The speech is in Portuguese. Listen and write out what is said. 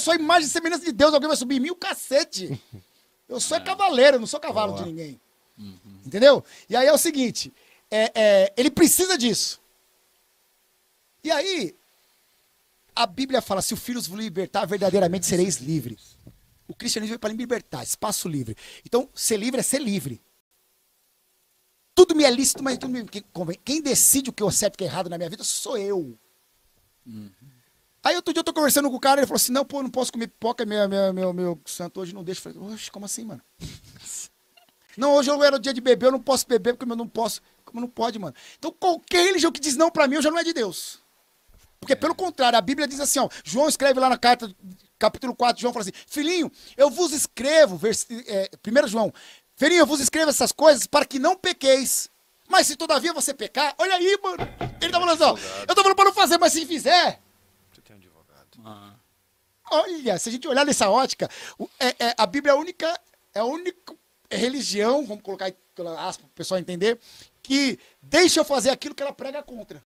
Eu sou imagem e semelhança de Deus. Alguém vai subir em mim? O cacete. Eu sou é. cavaleiro, eu não sou cavalo Boa. de ninguém. Uhum. Entendeu? E aí é o seguinte: é, é, ele precisa disso. E aí, a Bíblia fala: se o filho vos libertar, verdadeiramente sereis livres. O cristianismo é para libertar, espaço livre. Então, ser livre é ser livre. Tudo me é lícito, mas tudo me convém. Quem decide o que eu certo e o que é errado na minha vida sou eu. Uhum. Aí outro dia eu tô conversando com o cara, ele falou assim: não, pô, não posso comer pipoca, é minha, meu, meu, meu santo hoje não deixa. Eu falei, oxe, como assim, mano? não, hoje eu era o dia de beber, eu não posso beber porque eu não posso. Como não pode, mano? Então qualquer religião que diz não para mim já não é de Deus. Porque pelo contrário, a Bíblia diz assim, ó, João escreve lá na carta, capítulo 4, João fala assim: Filhinho, eu vos escrevo, vers... é, João, filhinho, eu vos escrevo essas coisas para que não pequeis. Mas se todavia você pecar, olha aí, mano. Ele tá falando assim, ó, eu tô falando pra não fazer, mas se fizer, ah. Olha, se a gente olhar nessa ótica, é, é, a Bíblia é a única, é a única religião, vamos colocar aí para o pessoal entender, que deixa eu fazer aquilo que ela prega contra.